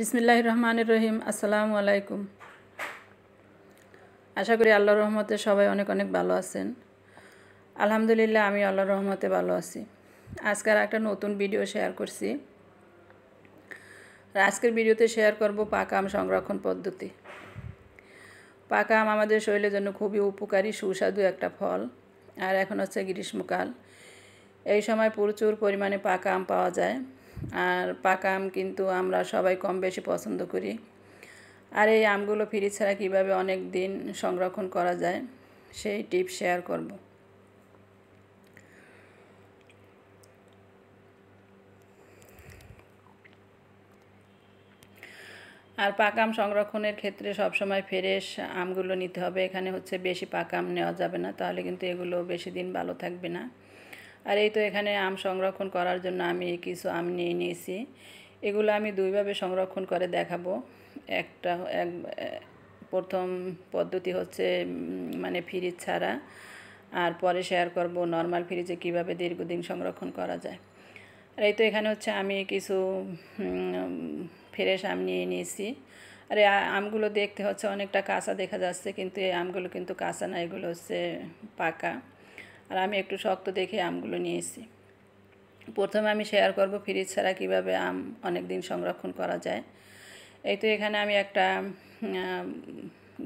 বিসমিল্লাহ রহমান রহিম আসসালামু আলাইকুম আশা করি আল্লাহর রহমতে সবাই অনেক অনেক ভালো আছেন আলহামদুলিল্লাহ আমি আল্লাহর রহমতে ভালো আছি আজকের একটা নতুন ভিডিও শেয়ার করছি আজকের ভিডিওতে শেয়ার করব পাকা আম সংরক্ষণ পদ্ধতি পাকা আম আমাদের শরীরের জন্য খুবই উপকারী সুস্বাদু একটা ফল আর এখন হচ্ছে গ্রীষ্মকাল এই সময় প্রচুর পরিমাণে পাকা আম পাওয়া যায় আর পাকা আম কিন্তু আমরা সবাই কম বেশি পছন্দ করি আর এই আমগুলো ফ্রিজ ছাড়া কীভাবে অনেক দিন সংরক্ষণ করা যায় সেই টিপ শেয়ার করব আর পাকাম সংরক্ষণের ক্ষেত্রে সবসময় ফ্রেশ আমগুলো নিতে হবে এখানে হচ্ছে বেশি পাকাম নেওয়া যাবে না তাহলে কিন্তু এগুলো বেশি দিন ভালো থাকবে না আর এই তো এখানে আম সংরক্ষণ করার জন্য আমি কিছু আম নিয়ে নিয়েছি এগুলো আমি দুইভাবে সংরক্ষণ করে দেখাবো একটা এক প্রথম পদ্ধতি হচ্ছে মানে ফ্রিজ ছাড়া আর পরে শেয়ার করব নর্মাল ফ্রিজে কিভাবে দীর্ঘদিন সংরক্ষণ করা যায় আর এই তো এখানে হচ্ছে আমি কিছু ফ্রেশ আম নিয়ে নিয়েছি আর এই আমগুলো দেখতে হচ্ছে অনেকটা কাঁচা দেখা যাচ্ছে কিন্তু এই আমগুলো কিন্তু কাঁচা না এগুলো হচ্ছে পাকা আর আমি একটু শক্ত দেখে আমগুলো নিয়ে প্রথমে আমি শেয়ার করব ফ্রিজ ছাড়া কীভাবে আম অনেক দিন সংরক্ষণ করা যায় এই তো এখানে আমি একটা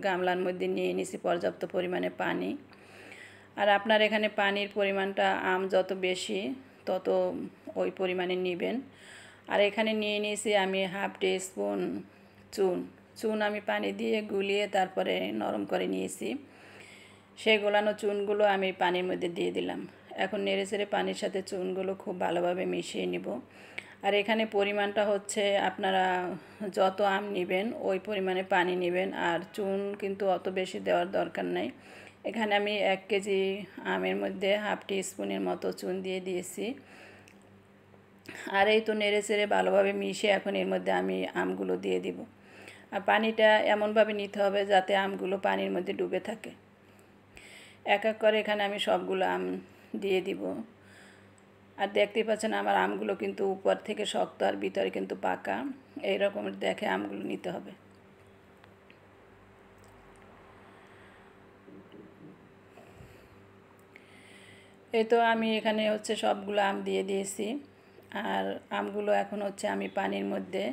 গামলার মধ্যে নিয়ে নিছি পর্যাপ্ত পরিমাণে পানি আর আপনার এখানে পানির পরিমাণটা আম যত বেশি তত ওই পরিমাণে নেবেন আর এখানে নিয়ে নিয়েছি আমি হাফ টি স্পুন চুন চুন আমি পানি দিয়ে গুলিয়ে তারপরে নরম করে নিয়েছি সেই গোলানো চুনগুলো আমি পানির মধ্যে দিয়ে দিলাম এখন নেড়ে চেড়ে পানির সাথে চুনগুলো খুব ভালোভাবে মিশিয়ে নিব আর এখানে পরিমাণটা হচ্ছে আপনারা যত আম নেবেন ওই পরিমাণে পানি নেবেন আর চুন কিন্তু অত বেশি দেওয়ার দরকার নাই এখানে আমি এক কেজি আমের মধ্যে হাফ টি স্পুনের মতো চুন দিয়ে দিয়েছি আর এই তো নেড়ে চেড়ে ভালোভাবে মিশে এখন এর মধ্যে আমি আমগুলো দিয়ে দিব আর পানিটা এমনভাবে নিতে হবে যাতে আমগুলো পানির মধ্যে ডুবে থাকে এক এক করে এখানে আমি সবগুলো আম দিয়ে দিব আর দেখতেই পাচ্ছেন আমার আমগুলো কিন্তু উপর থেকে শক্ত আর ভিতরে কিন্তু পাকা এই রকমের দেখে আমগুলো নিতে হবে এই তো আমি এখানে হচ্ছে সবগুলো আম দিয়ে দিয়েছি আর আমগুলো এখন হচ্ছে আমি পানির মধ্যে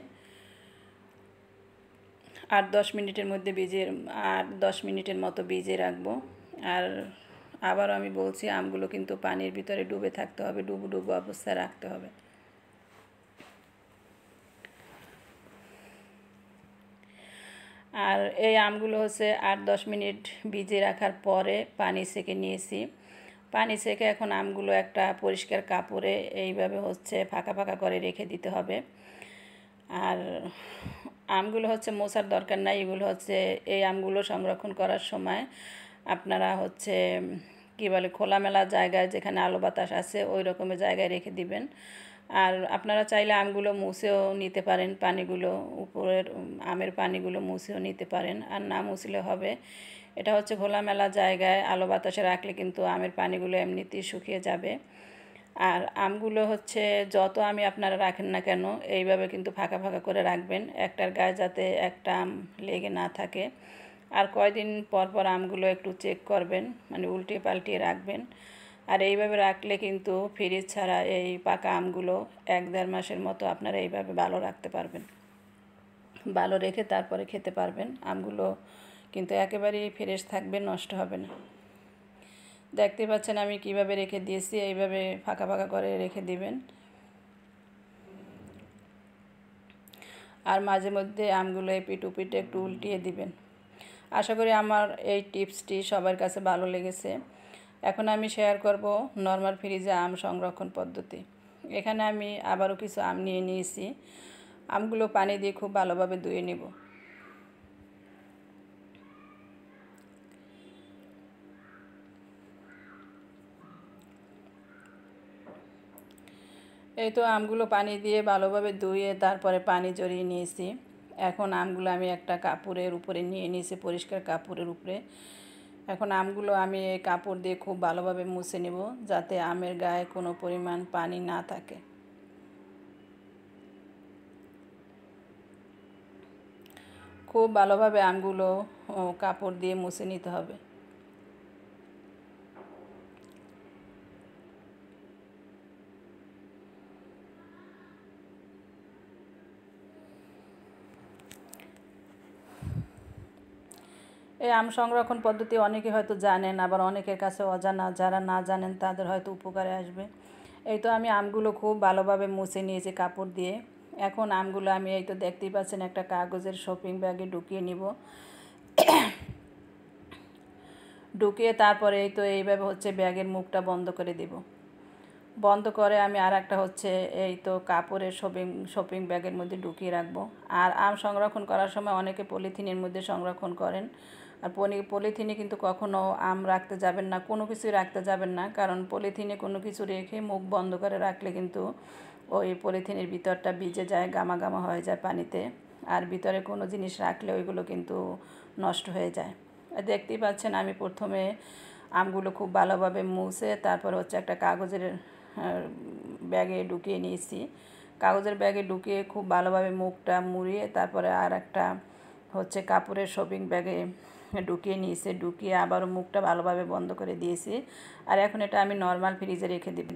আট দশ মিনিটের মধ্যে ভিজিয়ে আট দশ মিনিটের মতো ভিজিয়ে রাখবো আর আবারও আমি বলছি আমগুলো কিন্তু পানির ভিতরে ডুবে থাকতে হবে ডুবু ডুবু অবস্থায় রাখতে হবে আর এই আমগুলো হচ্ছে আট দশ মিনিট ভিজে রাখার পরে পানি সেকে নিয়েছি পানি সেকে এখন আমগুলো একটা পরিষ্কার কাপড়ে এইভাবে হচ্ছে ফাঁকা ফাঁকা করে রেখে দিতে হবে আর আমগুলো হচ্ছে মোছার দরকার নাই এগুলো হচ্ছে এই আমগুলো সংরক্ষণ করার সময় আপনারা হচ্ছে কী বলে খোলামেলা জায়গায় যেখানে আলো বাতাস আছে ওই রকমের জায়গায় রেখে দিবেন আর আপনারা চাইলে আমগুলো মুছেও নিতে পারেন পানিগুলো উপরের আমের পানিগুলো মুছেও নিতে পারেন আর না মুছলে হবে এটা হচ্ছে খোলামেলা জায়গায় আলো বাতাসে রাখলে কিন্তু আমের পানিগুলো এমনিতেই শুকিয়ে যাবে আর আমগুলো হচ্ছে যত আমি আপনারা রাখেন না কেন এইভাবে কিন্তু ফাঁকা ফাঁকা করে রাখবেন একটার গায়ে যাতে একটা আম লেগে না থাকে আর কয়দিন পর পর আমগুলো একটু চেক করবেন মানে উল্টে পাল্টিয়ে রাখবেন আর এইভাবে রাখলে কিন্তু ফ্রিজ ছাড়া এই পাকা আমগুলো এক দেড় মাসের মতো আপনারা এইভাবে ভালো রাখতে পারবেন ভালো রেখে তারপরে খেতে পারবেন আমগুলো কিন্তু একেবারেই ফ্রেশ থাকবে নষ্ট হবে না দেখতে পাচ্ছেন আমি কিভাবে রেখে দিয়েছি এইভাবে ফাঁকা ফাঁকা করে রেখে দিবেন আর মাঝে মধ্যে আমগুলো এপিট উপিটে একটু উল্টিয়ে দিবেন আশা করি আমার এই টিপসটি সবার কাছে ভালো লেগেছে এখন আমি শেয়ার করব নর্মাল ফ্রিজে আম সংরক্ষণ পদ্ধতি এখানে আমি আবারও কিছু আম নিয়ে নিয়েছি আমগুলো পানি দিয়ে খুব ভালোভাবে ধুয়ে নেব এই তো আমগুলো পানি দিয়ে ভালোভাবে ধুয়ে তারপরে পানি জড়িয়ে নিয়েছি এখন আমগুলো আমি একটা কাপড়ের উপরে নিয়ে নিয়েছি পরিষ্কার কাপড়ের উপরে এখন আমগুলো আমি এই কাপড় দিয়ে খুব ভালোভাবে মুছে নেব যাতে আমের গায়ে কোনো পরিমাণ পানি না থাকে খুব ভালোভাবে আমগুলো কাপড় দিয়ে মুছে নিতে হবে এই আম সংরক্ষণ পদ্ধতি অনেকে হয়তো জানেন আবার অনেকের কাছে অজানা যারা না জানেন তাদের হয়তো উপকারে আসবে এই তো আমি আমগুলো খুব ভালোভাবে মুছে নিয়েছি কাপড় দিয়ে এখন আমগুলো আমি এই তো দেখতেই পাচ্ছেন একটা কাগজের শপিং ব্যাগে ঢুকিয়ে নিব ঢুকিয়ে তারপরে এই তো এইভাবে হচ্ছে ব্যাগের মুখটা বন্ধ করে দেবো বন্ধ করে আমি আর একটা হচ্ছে এই তো কাপড়ের শপিং শপিং ব্যাগের মধ্যে ঢুকিয়ে রাখবো আর আম সংরক্ষণ করার সময় অনেকে পলিথিনের মধ্যে সংরক্ষণ করেন আর পলিথিনে কিন্তু কখনও আম রাখতে যাবেন না কোনো কিছুই রাখতে যাবেন না কারণ পলিথিনে কোনো কিছু রেখে মুখ বন্ধ করে রাখলে কিন্তু ওই পলিথিনের ভিতরটা ভিজে যায় গামা গামা হয়ে যায় পানিতে আর ভিতরে কোনো জিনিস রাখলে ওইগুলো কিন্তু নষ্ট হয়ে যায় দেখতেই পাচ্ছেন আমি প্রথমে আমগুলো খুব ভালোভাবে মুছে তারপর হচ্ছে একটা কাগজের ব্যাগে ঢুকিয়ে নিয়েছি কাগজের ব্যাগে ঢুকিয়ে খুব ভালোভাবে মুখটা মুড়িয়ে তারপরে আর একটা হচ্ছে কাপড়ের শপিং ব্যাগে ঢুকিয়ে নিয়েছে ঢুকিয়ে আবারও মুখটা ভালোভাবে বন্ধ করে দিয়েছি আর এখন এটা আমি নর্মাল ফ্রিজে রেখে দিব